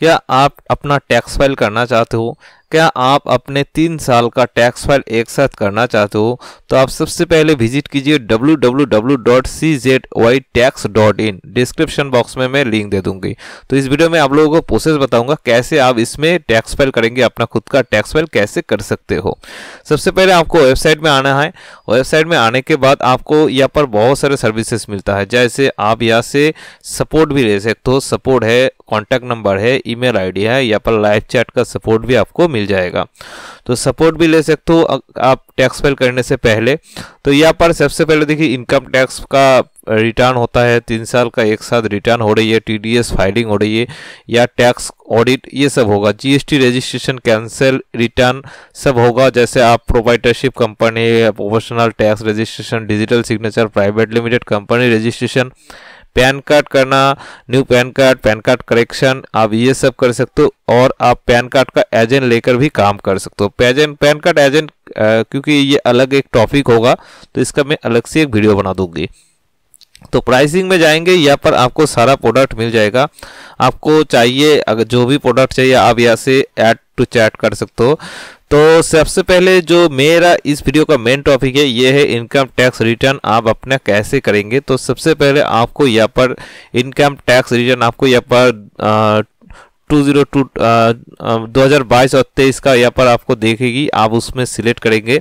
क्या आप अपना टैक्स फाइल करना चाहते हो क्या आप अपने तीन साल का टैक्स फाइल एक साथ करना चाहते हो तो आप सबसे पहले विजिट कीजिए www.czytax.in डिस्क्रिप्शन बॉक्स में मैं लिंक दे दूंगी तो इस वीडियो में आप लोगों को प्रोसेस बताऊंगा कैसे आप इसमें टैक्स फाइल करेंगे अपना खुद का टैक्स फाइल कैसे कर सकते हो सबसे पहले आपको वेबसाइट में आना है वेबसाइट में आने के बाद आपको यहाँ पर बहुत सारे सर्विसेस मिलता है जैसे आप यहाँ से सपोर्ट भी ले सकते हो सपोर्ट है कॉन्टैक्ट नंबर है ई मेल है यहाँ पर लाइव चैट का सपोर्ट भी आपको मिल मिल जाएगा तो सपोर्ट भी ले सकते हो आप टैक्स फाइल करने से पहले तो यहाँ पर सबसे पहले देखिए इनकम टैक्स का रिटर्न होता है तीन साल का एक साथ रिटर्न हो रही है टीडीएस फाइलिंग हो रही है या टैक्स ऑडिट ये सब होगा जीएसटी रजिस्ट्रेशन कैंसिल रिटर्न सब होगा जैसे आप proprietorship company professional tax registration digital signature private limited company registration PAN card करना new PAN card PAN card correction आप ये सब कर सकते हो और आप पैन कार्ड का एजेंट लेकर भी काम कर सकते हो पैजेंट पैन कार्ड एजेंट क्योंकि ये अलग एक टॉपिक होगा तो इसका मैं अलग से एक वीडियो बना दूंगी तो प्राइसिंग में जाएंगे यहाँ पर आपको सारा प्रोडक्ट मिल जाएगा आपको चाहिए अगर जो भी प्रोडक्ट चाहिए आप यहाँ से ऐड टू चैट कर सकते हो तो सबसे पहले जो मेरा इस वीडियो का मेन टॉपिक है ये है इनकम टैक्स रिटर्न आप अपना कैसे करेंगे तो सबसे पहले आपको यहाँ पर इनकम टैक्स रिटर्न आपको यहाँ पर टू जीरो टू दो हज़ार बाईस और तेईस का यहाँ पर आपको देखेगी आप उसमें सिलेक्ट करेंगे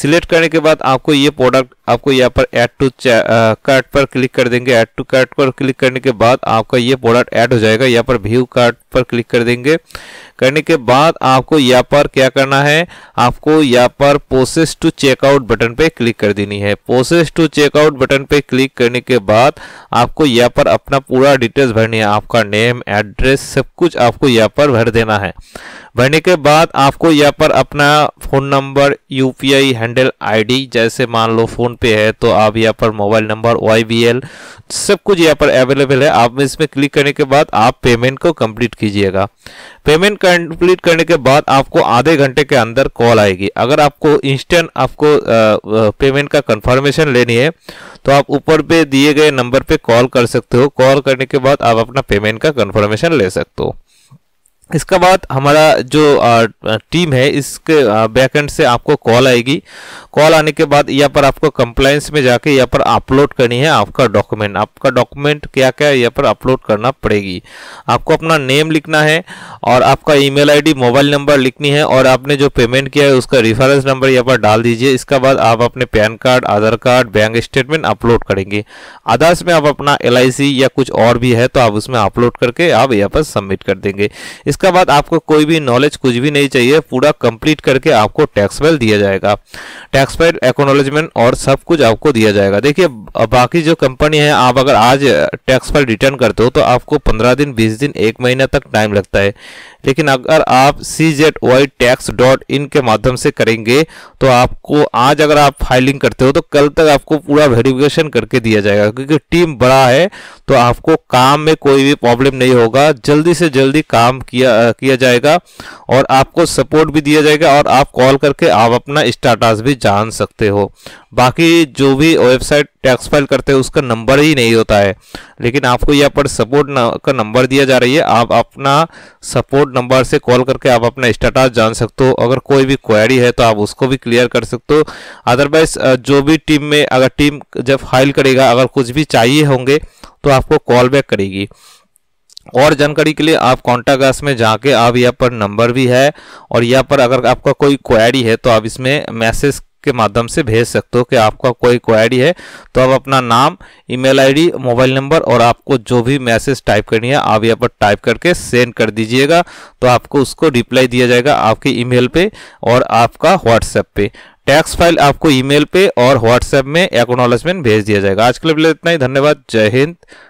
सिलेक्ट करने के बाद आपको ये प्रोडक्ट आपको यहाँ पर ऐड टू कार्ट पर क्लिक कर देंगे ऐड टू कार्ट पर क्लिक करने के बाद आपका ये प्रोडक्ट ऐड हो जाएगा यहाँ पर व्यू कार्ट पर क्लिक कर देंगे करने के बाद आपको यहाँ पर क्या करना है आपको यहाँ पर प्रोसेस टू चेकआउट बटन पर क्लिक कर देनी है प्रोसेस टू चेकआउट बटन पर क्लिक करने के बाद आपको यहाँ पर अपना पूरा डिटेल्स भरनी है आपका नेम एड्रेस सब कुछ आपको यहाँ पर भर देना है भरने के बाद आपको यहाँ पर अपना phone number UPI handle ID जैसे मान लो फ़ोन पे है तो आप यहाँ पर मोबाइल नंबर वाई सब कुछ यहाँ पर अवेलेबल है आप इसमें क्लिक करने के बाद आप पेमेंट को कंप्लीट कीजिएगा पेमेंट कंप्लीट करने के बाद आपको आधे घंटे के अंदर कॉल आएगी अगर आपको इंस्टेंट आपको पेमेंट का कंफर्मेशन लेनी है तो आप ऊपर पे दिए गए नंबर पे कॉल कर सकते हो कॉल करने के बाद आप अपना पेमेंट का कंफर्मेशन ले सकते हो इसका बाद हमारा जो टीम है इसके बैकएंड से आपको कॉल आएगी कॉल आने के बाद यहाँ पर आपको कंप्लाइंस में जाके यहाँ पर अपलोड करनी है आपका डॉक्यूमेंट आपका डॉक्यूमेंट क्या क्या है यहाँ पर अपलोड करना पड़ेगी आपको अपना नेम लिखना है और आपका ईमेल आईडी मोबाइल नंबर लिखनी है और आपने जो पेमेंट किया है उसका रिफरेंस नंबर यहाँ पर डाल दीजिए इसका बाद आप अपने PAN card Aadhaar card bank statement upload करेंगे आदर्श में आप अपना एल या कुछ और भी है तो आप उसमें अपलोड करके आप यहाँ पर सबमिट कर देंगे इस इसके बाद आपको कोई भी नॉलेज कुछ भी नहीं चाहिए पूरा कंप्लीट करके आपको टैक्स फाइल दिया जाएगा टैक्स फाइल एक्नोलॉजमेंट और सब कुछ आपको दिया जाएगा देखिए बाकी जो कंपनी है आप अगर आज टैक्स फाइल रिटर्न करते हो तो आपको पंद्रह दिन बीस दिन एक महीना तक टाइम लगता है लेकिन अगर आप C Z Y tax dot in के माध्यम से करेंगे तो आपको आज अगर आप फाइलिंग करते हो तो कल तक आपको पूरा वेरिफिकेशन करके दिया जाएगा क्योंकि टीम बड़ा है तो आपको काम में कोई भी प्रॉब्लम नहीं होगा जल्दी से जल्दी काम किया किया किया जाएगा और आपको सपोर्ट भी दिया जाएगा और आप कॉल करके आप अपना स्टाटस भी जान सकते हो बाकी जो भी वेबसाइट टैक्स फाइल करते हैं उसका नंबर ही नहीं होता है लेकिन आपको यहाँ पर सपोर्ट का नंबर दिया जा रही है आप अपना सपोर्ट नंबर से कॉल करके आप अपना स्टाटस जान सकते हो अगर कोई भी क्वेरी है तो आप उसको भी क्लियर कर सकते हो अदरवाइज जो भी टीम में अगर टीम जब फाइल करेगा अगर कुछ भी चाहिए होंगे तो आपको कॉल बैक करेगी और जानकारी के लिए आप कॉन्टागास में जाके आप यहाँ पर नंबर भी है और यहाँ पर अगर आपका कोई क्वेरी है तो आप इसमें मैसेज के माध्यम से भेज सकते हो कि आपका कोई क्वेरी है तो आप अपना नाम ईमेल आईडी, मोबाइल नंबर और आपको जो भी मैसेज टाइप करनी है आप यहाँ पर टाइप करके सेंड कर दीजिएगा तो आपको उसको रिप्लाई दिया जाएगा आपके ईमेल पे और आपका व्हाट्सएप पे टैक्स फाइल आपको ईमेल पे और व्हाट्सएप में एक्नोलेजमेंट भेज दिया जाएगा आज के लिए इतना ही धन्यवाद जय हिंद